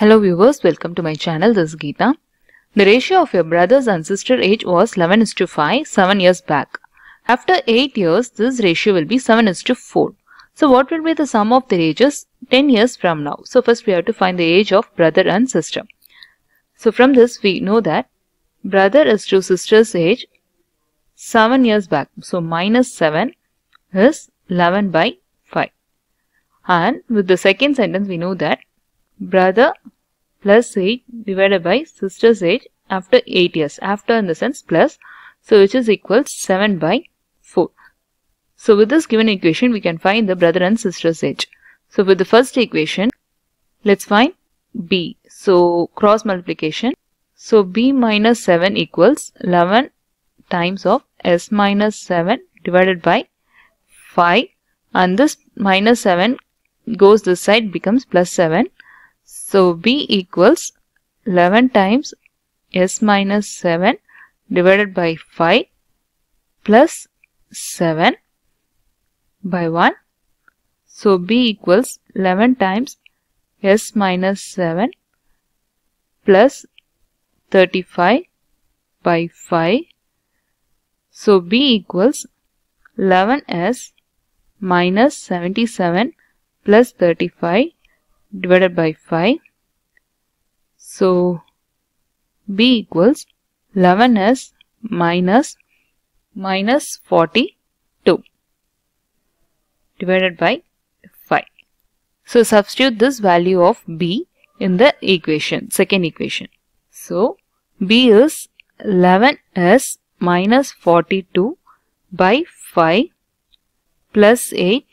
Hello viewers, welcome to my channel. This is Geeta. The ratio of your brother's and sister age was 11 is to 5 7 years back. After 8 years, this ratio will be 7 is to 4. So what will be the sum of their ages 10 years from now? So first we have to find the age of brother and sister. So from this we know that brother is to sister's age 7 years back. So minus 7 is 11 by 5. And with the second sentence we know that brother plus 8 divided by sister's age after 8 years. After in the sense plus. So which is equals 7 by 4. So with this given equation we can find the brother and sister's age. So with the first equation let's find b. So cross multiplication. So b minus 7 equals 11 times of s minus 7 divided by 5 and this minus 7 goes this side becomes plus 7 so B equals 11 times S minus 7 divided by 5 plus 7 by 1. So B equals 11 times S minus 7 plus 35 by 5. So B equals 11S minus 77 plus 35 divided by 5. So, B equals 11 is minus minus 42 divided by 5. So, substitute this value of B in the equation, second equation. So, B is 11 is minus 42 by 5 plus 8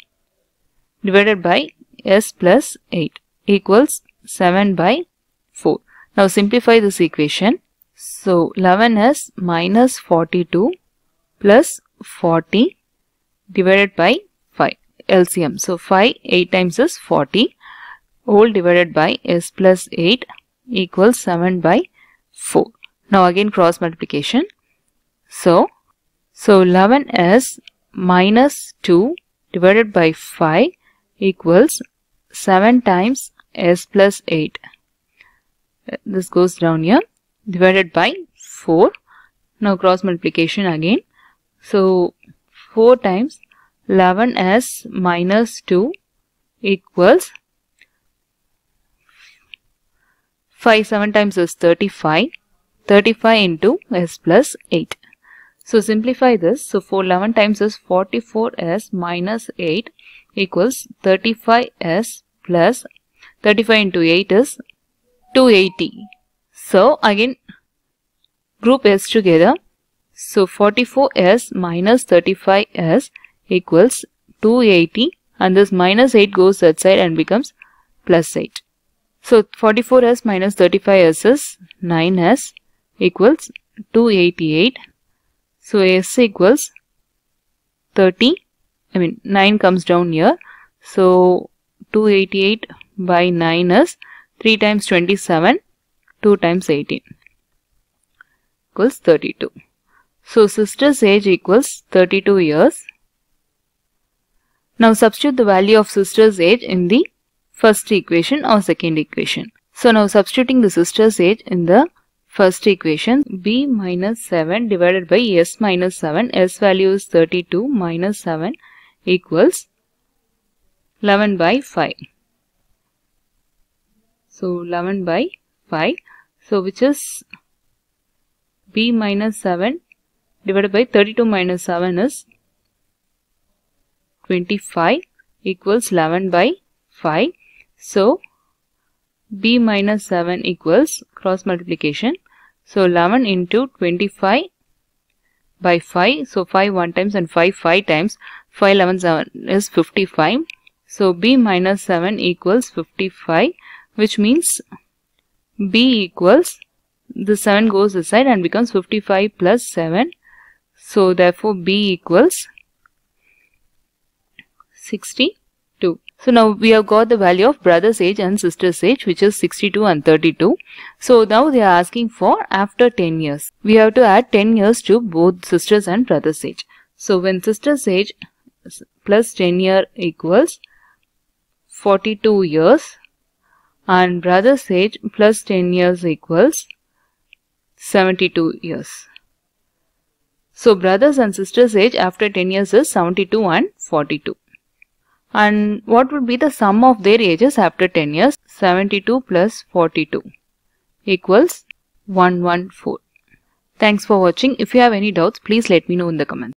divided by S plus 8 equals 7 by 4. Now simplify this equation. So 11 is minus 42 plus 40 divided by 5 LCM. So 5 8 times is 40 whole divided by s plus 8 equals 7 by 4. Now again cross multiplication. So, so 11 is minus 2 divided by 5 equals 7 times s plus 8 this goes down here divided by 4 now cross multiplication again so 4 times 11s minus 2 equals 5 7 times is 35 35 into s plus 8 so simplify this so 4 11 times is 44s minus 8 equals 35s plus 35 into 8 is 280. So again group s together. So 44s minus 35s equals 280 and this minus 8 goes that side and becomes plus 8. So 44s minus 35s is 9s equals 288. So s equals 30. I mean 9 comes down here. So 288 by 9 is 3 times 27, 2 times 18 equals 32. So sister's age equals 32 years. Now substitute the value of sister's age in the first equation or second equation. So now substituting the sister's age in the first equation b minus 7 divided by s minus 7 s value is 32 minus 7 equals 11 by 5. So 11 by 5. So which is B minus 7 divided by 32 minus 7 is 25 equals 11 by 5. So B minus 7 equals cross multiplication. So 11 into 25 by 5. So 5 1 times and 5 5 times. 5 11 7 is 55. So B minus 7 equals 55 which means B equals the 7 goes aside and becomes 55 plus 7. So therefore B equals 62. So now we have got the value of brother's age and sister's age which is 62 and 32. So now they are asking for after 10 years. We have to add 10 years to both sister's and brother's age. So when sister's age plus 10 year equals 42 years and brother's age plus 10 years equals 72 years. So brothers and sisters age after 10 years is 72 and 42. And what would be the sum of their ages after 10 years? 72 plus 42 equals 114. Thanks for watching. If you have any doubts, please let me know in the comments.